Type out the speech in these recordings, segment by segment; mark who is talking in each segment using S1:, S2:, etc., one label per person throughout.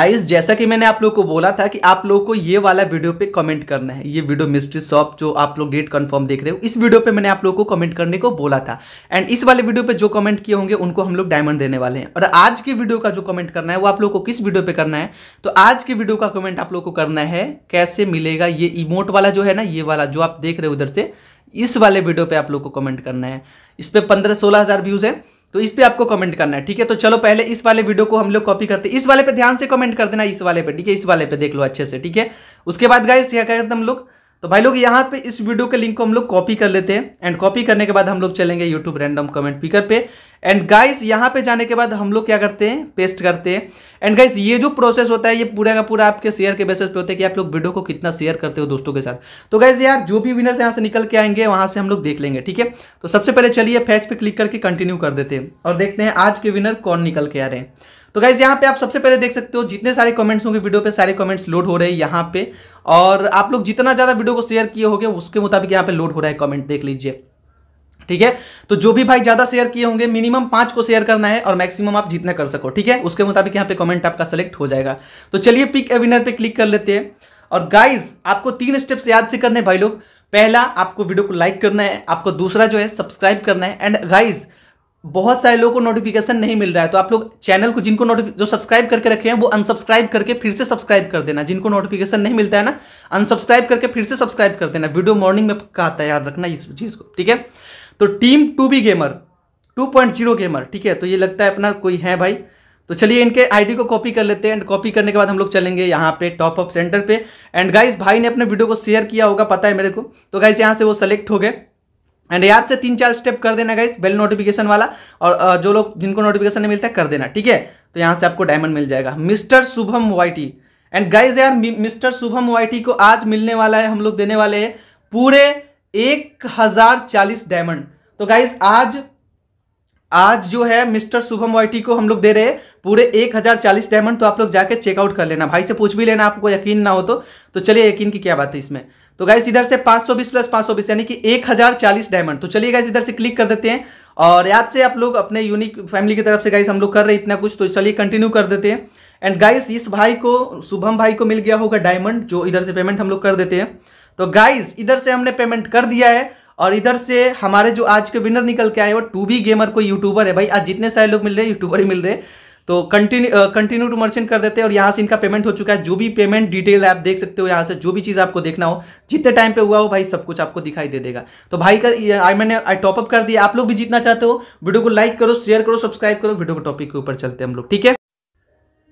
S1: guys जैसा कि मैंने आप लोगों को बोला था कि आप लोगों को ये वाला वीडियो पे कमेंट करना है ये वीडियो मिस्ट्री शॉप जो आप लोग डेट कंफर्म देख रहे हो इस वीडियो पे मैंने आप लोगों को कमेंट करने को बोला था एंड इस वाले वीडियो पे जो कमेंट किए होंगे उनको हम लोग डायमंड देने वाले हैं और आज के वीडियो का जो कमेंट करना है वो आप लोग को किस वीडियो पे करना है तो आज के वीडियो का कमेंट आप लोग को करना है कैसे मिलेगा ये इमोट वाला जो है ना ये वाला जो आप देख रहे हो उधर से इस वाले वीडियो पे आप लोग को कमेंट करना है इस पर पंद्रह सोलह हज़ार व्यूज़ है तो इस पे आपको कमेंट करना है ठीक है तो चलो पहले इस वाले वीडियो को हम लोग कॉपी करते हैं इस वाले पे ध्यान से कमेंट कर देना इस वाले पे ठीक है इस वाले पे देख लो अच्छे से ठीक है उसके बाद गाइस क्या करते हम लोग तो भाई लोग यहाँ पे इस वीडियो के लिंक को हम लोग कॉपी कर लेते हैं एंड कॉपी करने के बाद हम लोग चलेंगे यूट्यूब रैंडम कमेंट पिकर पे एंड गाइस यहाँ पे जाने के बाद हम लोग क्या करते हैं पेस्ट करते हैं एंड गाइस ये जो प्रोसेस होता है ये पूरा का पूरा आपके शेयर के बेसिस पे होता है कि आप लोग वीडियो को कितना शेयर करते हो दोस्तों के साथ तो गाइज यार जो भी विनर्स यहाँ से निकल के आएंगे वहाँ से हम लोग देख लेंगे ठीक है तो सबसे पहले चलिए फैच पे क्लिक करके कंटिन्यू कर देते हैं और देखते हैं आज के विनर कौन निकल के आ रहे हैं तो गाइज यहाँ पे आप सबसे पहले देख सकते हो जितने सारे कमेंट्स होंगे वीडियो पे सारे कमेंट्स लोड हो रहे हैं यहाँ पे और आप लोग जितना ज़्यादा वीडियो को शेयर किए होंगे उसके मुताबिक यहाँ पे लोड हो रहा है कमेंट देख लीजिए ठीक है तो जो भी भाई ज़्यादा शेयर किए होंगे मिनिमम पाँच को शेयर करना है और मैक्सिमम आप जितना कर सको ठीक है उसके मुताबिक यहाँ पे कॉमेंट आपका सेलेक्ट हो जाएगा तो चलिए पिक ए विनर पे क्लिक कर लेते हैं और गाइज आपको तीन स्टेप्स याद से करने भाई लोग पहला आपको वीडियो को लाइक करना है आपको दूसरा जो है सब्सक्राइब करना है एंड गाइज बहुत सारे लोगों को नोटिफिकेशन नहीं मिल रहा है तो आप लोग चैनल को जिनको नोटिफिक जो सब्सक्राइब करके रखे हैं वो अनसब्सक्राइब करके फिर से सब्सक्राइब कर देना जिनको नोटिफिकेशन नहीं मिलता है ना अनसब्सक्राइब करके फिर से सब्सक्राइब कर देना वीडियो मॉर्निंग में पक्का आता है याद रखना इस चीज़ को ठीक है तो team two B gamer two point zero gamer ठीक है तो ये लगता है अपना कोई है भाई तो चलिए इनके आईडी को कॉपी कर लेते हैं एंड कॉपी करने के बाद हम लोग चलेंगे यहाँ पे टॉप अप सेंटर पे एंड गाइस भाई ने अपने वीडियो को शेयर किया होगा पता है मेरे को तो गाइस यहाँ से वो सेलेक्ट हो गए एंड याद से तीन चार स्टेप कर देना गाइस बेल नोटिफिकेशन वाला और जो लोग जिनको नोटिफिकेशन नहीं मिलता है कर देना ठीक है तो यहाँ से आपको डायमंड मिल जाएगा mister Shubham YT and guys यार मिस्टर शुभम वाइटी को आज मिलने वाला है हम लोग देने वाले हैं पूरे एक हजार चालीस डायमंड तो गाइस आज आज जो है मिस्टर शुभम वाइटी को हम लोग दे रहे हैं पूरे एक हजार चालीस डायमंड तो आप लोग जाके चेकआउट कर लेना भाई से पूछ भी लेना आपको यकीन ना हो तो, तो चलिए यकीन की क्या बात है इसमें तो गाइस इधर से 520 प्लस 520 यानी कि 1040 डायमंड तो चलिए गाइस इधर से क्लिक कर देते हैं और याद से आप लोग अपने यूनिक फैमिली की तरफ से गाइस हम लोग कर रहे हैं इतना कुछ तो चलिए कंटिन्यू कर देते हैं एंड गाइस इस भाई को शुभम भाई को मिल गया होगा डायमंड जो इधर से पेमेंट हम लोग कर देते हैं तो गाइस इधर से हमने पेमेंट कर दिया है और इधर से हमारे जो आज के विनर निकल के आए वो टू बी गेमर कोई यूट्यूबर है भाई आज जितने सारे लोग मिल रहे हैं यूट्यूबर ही मिल रहे हैं तो कंटिन्यू कंटिन्यू टू मर्चेंट कर देते हैं और यहाँ से इनका पेमेंट हो चुका है जो भी पेमेंट डिटेल आप देख सकते हो यहाँ से जो भी चीज़ आपको देखना हो जितने टाइम पे हुआ हो भाई सब कुछ आपको दिखाई दे देगा तो भाई का आई मैंने आई टॉपअप कर दिया आप लोग भी जीतना चाहते हो वीडियो को लाइक करो शेयर करो सब्सक्राइब करो वीडियो को टॉपिक के ऊपर चलते हैं हम लोग ठीक है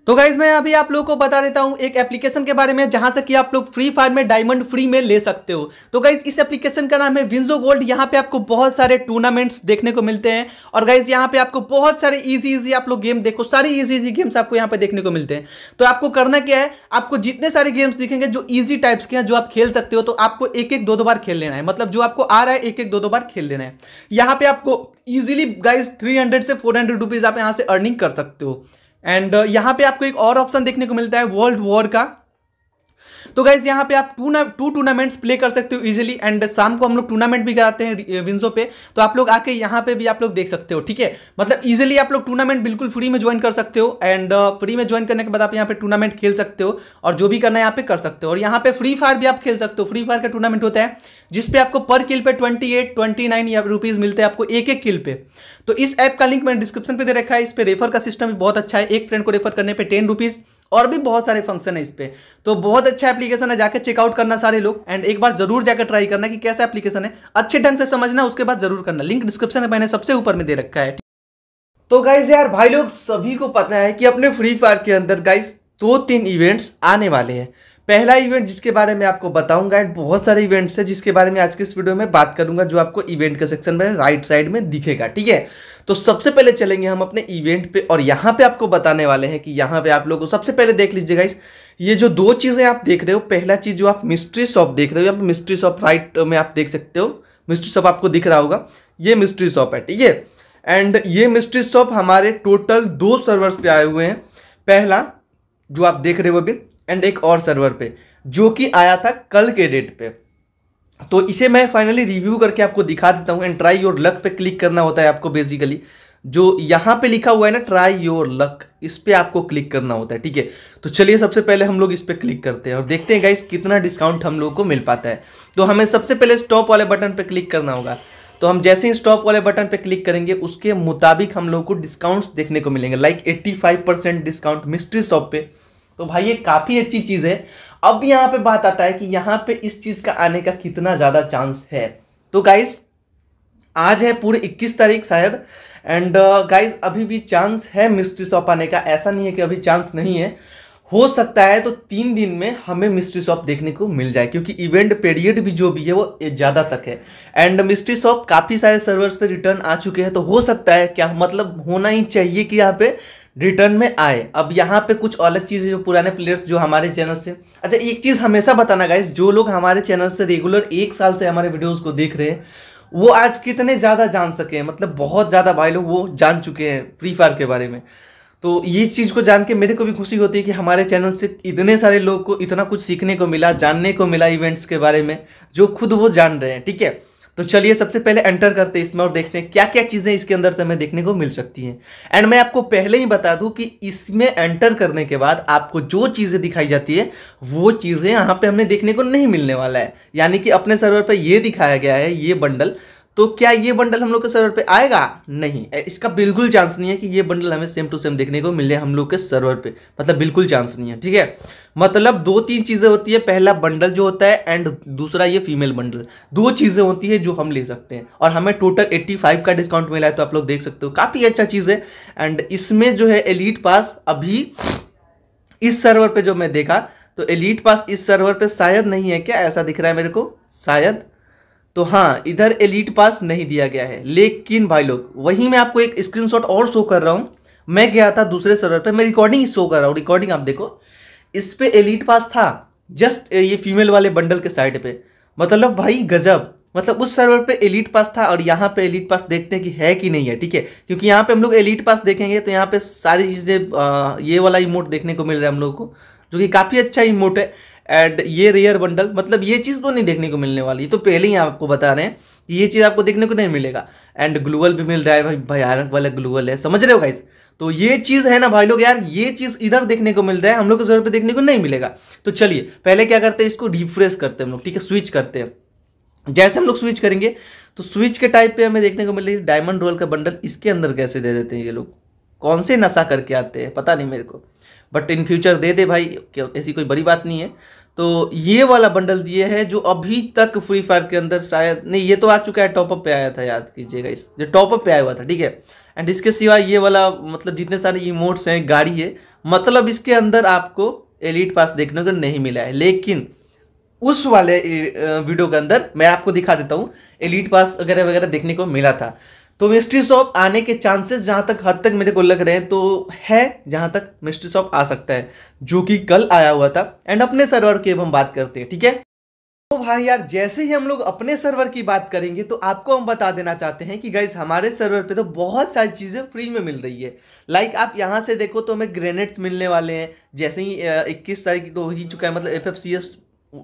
S1: तो गाइज मैं अभी आप लोगों को बता देता हूँ एक एप्लीकेशन के बारे में जहां से कि आप लोग फ्री फायर में डायमंड फ्री में ले सकते हो तो गाइज इस एप्लीकेशन का नाम है विंजो गोल्ड यहाँ पे आपको बहुत सारे टूर्नामेंट्स देखने को मिलते हैं और गाइज यहाँ पे आपको बहुत सारे इजी इजी आप लोग गेम देखो सारे इजी इजी गेम्स आपको यहाँ पे देखने को मिलते हैं तो आपको करना क्या है आपको जितने सारे गेम्स दिखेंगे जो ईजी टाइप्स के हैं जो आप खेल सकते हो तो आपको एक एक दो दो बार खेल लेना है मतलब जो आपको आ रहा है एक एक दो दो बार खेल लेना है यहाँ पे आपको ईजिली गाइज थ्री हंड्रेड से फोर हंड्रेड रुपीज आप यहाँ से अर्निंग कर सकते हो एंड uh, यहां पे आपको एक और ऑप्शन देखने को मिलता है वर्ल्ड वॉर का तो गाइज यहाँ पे आप टू ना टू टूर्नामेंट्स प्ले कर सकते हो इजीली एंड शाम को हम लोग टूर्नामेंट भी कराते हैं विंजो पे तो आप लोग आके यहाँ पे भी आप लोग देख सकते हो ठीक है मतलब इजीली आप लोग टूर्नामेंट बिल्कुल फ्री में ज्वाइन कर सकते हो एंड फ्री uh, में ज्वाइन करने के बाद आप यहाँ पे टूर्नामेंट खेल सकते हो और जो भी करना है यहाँ पे कर सकते हो और यहाँ पे फ्री फायर भी आप खेल सकते हो फ्री फायर का टूर्नामेंट होता है जिसपे आपको पर किल पे twenty eight twenty nine rupees मिलते हैं आपको एक एक किल पे तो इस ऐप का लिंक मैंने डिस्क्रिप्शन पे दे रखा है इस पर रेफर का सिस्टम भी बहुत अच्छा है एक फ्रेंड को रेफर करने पे टेन रुपीज़ और भी बहुत सारे फंक्शन है इस पर तो बहुत अच्छा एप्लीकेशन है जाकर चेकआउट करना सारे लोग एंड एक बार जरूर जाकर ट्राई करना कि कैसा एप्लीकेशन है अच्छे ढंग से समझना उसके बाद जरूर करना लिंक डिस्क्रिप्शन में मैंने सबसे ऊपर में दे रखा है तो गाइज यार भाई लोग सभी को पता है कि अपने फ्री फायर के अंदर गाइज दो तीन इवेंट्स आने वाले हैं पहला इवेंट जिसके बारे में आपको बताऊंगा एंड बहुत सारे इवेंट्स हैं जिसके बारे में आज के इस वीडियो में बात करूंगा जो आपको इवेंट के सेक्शन में राइट साइड में दिखेगा ठीक है तो सबसे पहले चलेंगे हम अपने इवेंट पे और यहाँ पे आपको बताने वाले हैं कि यहाँ पे आप लोगों सबसे पहले देख लीजिएगा इस ये जो दो चीज़ें आप देख रहे हो पहला चीज़ जो आप मिस्ट्री शॉप देख रहे हो यहाँ मिस्ट्री शॉप राइट में आप देख सकते हो मिस्ट्री शॉप आपको दिख रहा होगा ये मिस्ट्री शॉप है ठीक है एंड ये मिस्ट्री शॉप हमारे टोटल दो सर्वर्स पे आए हुए हैं पहला जो आप देख रहे हो अभी एंड एक और सर्वर पे जो कि आया था कल के डेट पे तो इसे मैं फाइनली रिव्यू करके आपको दिखा देता हूँ एंड ट्राई योर लक पे क्लिक करना होता है आपको बेसिकली जो यहाँ पे लिखा हुआ है ना ट्राई योर लक इस पर आपको क्लिक करना होता है ठीक है तो चलिए सबसे पहले हम लोग इस पर क्लिक करते हैं और देखते हैं गाइस कितना डिस्काउंट हम लोग को मिल पाता है तो हमें सबसे पहले स्टॉप वाले बटन पर क्लिक करना होगा तो हम जैसे ही स्टॉप वाले बटन पे क्लिक करेंगे उसके मुताबिक हम लोग को डिस्काउंट्स देखने को मिलेंगे like 85 percent discount mystery shop पे तो भाई ये काफ़ी अच्छी चीज़ है अब यहाँ पे बात आता है कि यहाँ पे इस चीज़ का आने का कितना ज़्यादा चांस है तो गाइज आज है पूरे 21 तारीख शायद एंड गाइज uh, अभी भी चांस है मिस्ट्री शॉप आने का ऐसा नहीं है कि अभी चांस नहीं है हो सकता है तो तीन दिन में हमें मिस्ट्री शॉप देखने को मिल जाए क्योंकि इवेंट पीरियड भी जो भी है वो ज़्यादा तक है एंड मिस्ट्री शॉप काफ़ी सारे सर्वर्स पे रिटर्न आ चुके हैं तो हो सकता है क्या मतलब होना ही चाहिए कि यहाँ पे रिटर्न में आए अब यहाँ पे कुछ अलग चीज़ है जो पुराने प्लेयर्स जो हमारे चैनल से अच्छा एक चीज़ हमेशा बताना गाइज जो लोग हमारे चैनल से रेगुलर एक साल से हमारे वीडियोज़ को देख रहे हैं वो आज कितने ज़्यादा जान सके हैं मतलब बहुत ज़्यादा भाई लोग वो जान चुके हैं फ्री फायर के बारे में तो ये चीज़ को जान के मेरे को भी खुशी होती है कि हमारे चैनल से इतने सारे लोग को इतना कुछ सीखने को मिला जानने को मिला इवेंट्स के बारे में जो खुद वो जान रहे हैं ठीक है तो चलिए सबसे पहले एंटर करते हैं इसमें और देखते हैं क्या क्या चीज़ें इसके अंदर से हमें देखने को मिल सकती हैं एंड मैं आपको पहले ही बता दूं कि इसमें एंटर करने के बाद आपको जो चीज़ें दिखाई जाती है वो चीज़ें यहाँ पे हमें देखने को नहीं मिलने वाला है यानी कि अपने सर्वर पर यह दिखाया गया है ये बंडल तो क्या ये बंडल हम लोग के सर्वर पे आएगा नहीं इसका बिल्कुल चांस नहीं है कि ये बंडल हमें सेम टू सेम देखने को मिले हम लोग के सर्वर पे मतलब बिल्कुल चांस नहीं है ठीक है मतलब दो तीन चीज़ें होती है पहला बंडल जो होता है एंड दूसरा ये फीमेल बंडल दो चीज़ें होती है जो हम ले सकते हैं और हमें टोटल एट्टी का डिस्काउंट मिला है तो आप लोग देख सकते हो काफ़ी अच्छा चीज़ है एंड इसमें जो है एलिट पास अभी इस सर्वर पर जो मैं देखा तो एलिट पास इस सर्वर पर शायद नहीं है क्या ऐसा दिख रहा है मेरे को शायद तो हाँ इधर एलिट पास नहीं दिया गया है लेकिन भाई लोग वहीं मैं आपको एक स्क्रीनशॉट और शो कर रहा हूँ मैं गया था दूसरे सर्वर पे मैं रिकॉर्डिंग शो कर रहा हूँ रिकॉर्डिंग आप देखो इस पर एलिट पास था जस्ट ये फीमेल वाले बंडल के साइड पे मतलब भाई गजब मतलब उस सर्वर पे एलिट पास था और यहाँ पे एलिट पास देखते हैं कि है कि नहीं है ठीक है क्योंकि यहाँ पे हम लोग एलिट पास देखेंगे तो यहाँ पे सारी चीज़ें ये वाला इमोट देखने को मिल रहा है हम लोग को जो कि काफ़ी अच्छा इमोट है एंड ये रेयर बंडल मतलब ये चीज़ तो नहीं देखने को मिलने वाली तो पहले ही आपको बता रहे हैं कि ये चीज़ आपको देखने को नहीं मिलेगा एंड ग्लूअल भी मिल रहा है भाई भयानक वाला ग्लूअल है समझ रहे हो गाइस तो ये चीज़ है ना भाई लोग यार ये चीज़ इधर देखने को मिल रहा है हम लोग को जरूर पर देखने को नहीं मिलेगा तो चलिए पहले क्या करते हैं इसको रिफ्रेश करते हैं हम लोग ठीक है स्विच करते हैं जैसे हम लोग स्विच करेंगे तो स्विच के टाइप पे हमें देखने को मिल रही डायमंड रोल का बंडल इसके अंदर कैसे दे देते हैं ये लोग कौन से नशा करके आते हैं पता नहीं मेरे को बट इन फ्यूचर दे दे भाई ऐसी कोई बड़ी बात नहीं है तो ये वाला बंडल दिए हैं जो अभी तक फ्री फायर के अंदर शायद नहीं ये तो आ चुका है टॉपअप पे आया था याद कीजिएगा इस जो टॉपअप पे आया हुआ था ठीक है एंड इसके सिवा ये वाला मतलब जितने सारे इमोट्स हैं गाड़ी है मतलब इसके अंदर आपको एलिट पास देखने को नहीं मिला है लेकिन उस वाले वीडियो के अंदर मैं आपको दिखा देता हूँ एलिट पास वगैरह वगैरह देखने को मिला था तो मिस्ट्री शॉप आने के चांसेस जहाँ तक हद तक मेरे को लग रहे हैं तो है जहाँ तक मिस्ट्री शॉप आ सकता है जो कि कल आया हुआ था एंड अपने सर्वर की अब हम बात करते हैं ठीक है तो भाई यार जैसे ही हम लोग अपने सर्वर की बात करेंगे तो आपको हम बता देना चाहते हैं कि गाइज हमारे सर्वर पे तो बहुत सारी चीज़ें फ्री में मिल रही है लाइक आप यहाँ से देखो तो हमें ग्रेनेड्स मिलने वाले हैं जैसे ही इक्कीस तारीख तो ही चुका है मतलब एफ एफ सी एस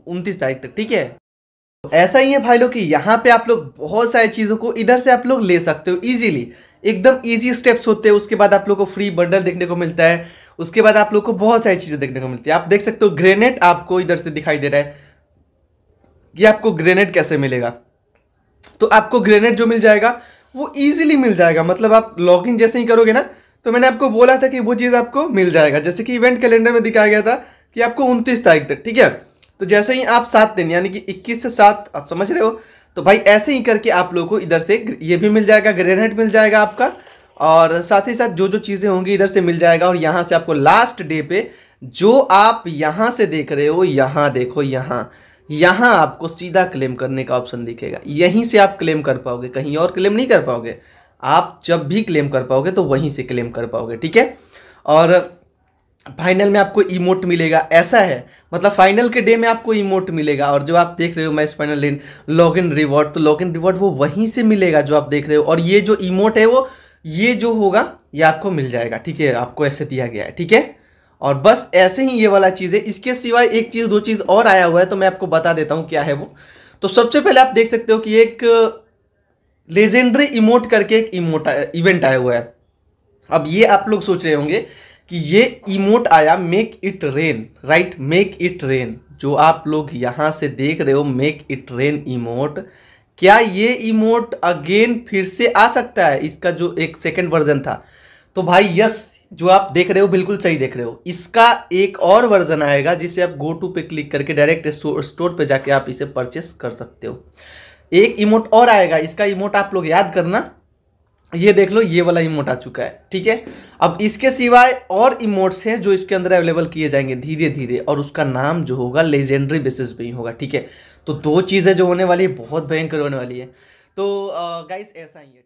S1: उनतीस तारीख तक ठीक है तो ऐसा ही है भाई लोग कि यहाँ पे आप लोग बहुत सारी चीज़ों को इधर से आप लोग ले सकते हो इजीली एकदम इजी स्टेप्स होते हैं उसके बाद आप लोग को फ्री बंडल देखने को मिलता है उसके बाद आप लोग को बहुत सारी चीज़ें देखने को मिलती है आप देख सकते हो ग्रेनेड आपको इधर से दिखाई दे रहा है कि आपको ग्रेनेड कैसे मिलेगा तो आपको ग्रेनेड जो मिल जाएगा वो ईजिली मिल जाएगा मतलब आप इन जैसे ही करोगे ना तो मैंने आपको बोला था कि वो चीज़ आपको मिल जाएगा जैसे कि इवेंट कैलेंडर में दिखाया गया था कि आपको उनतीस तारीख तक ठीक है तो जैसे ही आप सात दिन यानी कि इक्कीस से सात आप समझ रहे हो तो भाई ऐसे ही करके आप लोग को इधर से ये भी मिल जाएगा ग्रेनेड मिल जाएगा आपका और साथ ही साथ जो जो चीज़ें होंगी इधर से मिल जाएगा और यहाँ से आपको लास्ट डे पे जो आप यहाँ से देख रहे हो यहाँ देखो यहाँ यहाँ आपको सीधा क्लेम करने का ऑप्शन दिखेगा यहीं से आप क्लेम कर पाओगे कहीं और क्लेम नहीं कर पाओगे आप जब भी क्लेम कर पाओगे तो वहीं से क्लेम कर पाओगे ठीक है और फाइनल में आपको इमोट मिलेगा ऐसा है मतलब फाइनल के डे में आपको इमोट मिलेगा और जो आप देख रहे हो match final in log in reward तो लॉग इन रिवॉर्ड वो वहीं से मिलेगा जो आप देख रहे हो और ये जो इमोट है वो ये जो होगा ये आपको मिल जाएगा ठीक है आपको ऐसे दिया गया है ठीक है और बस ऐसे ही ये वाला चीज़ है इसके सिवाय एक चीज़ दो चीज़ और आया हुआ है तो मैं आपको बता देता हूँ क्या है वो तो सबसे पहले आप देख सकते हो कि एक लेजेंडरी इमोट करके एक इमोट इवेंट आया हुआ है अब ये आप लोग सोच रहे होंगे कि ये इमोट आया make it rain right make it rain जो आप लोग यहाँ से देख रहे हो मेक इट रेन इमोट क्या ये इमोट अगेन फिर से आ सकता है इसका जो एक सेकेंड वर्जन था तो भाई यस जो आप देख रहे हो बिल्कुल सही देख रहे हो इसका एक और वर्जन आएगा जिसे आप गो टू पे क्लिक करके डायरेक्ट स्टोर पे जाके आप इसे परचेस कर सकते हो एक इमोट और आएगा इसका इमोट आप लोग याद करना ये देख लो ये वाला इमोट आ चुका है ठीक है अब इसके सिवाय और इमोट्स हैं जो इसके अंदर अवेलेबल किए जाएंगे धीरे धीरे और उसका नाम जो होगा लेजेंडरी बेसिस पे ही होगा ठीक है तो दो चीज़ें जो होने वाली है बहुत भयंकर होने वाली है तो गाइस ऐसा ही है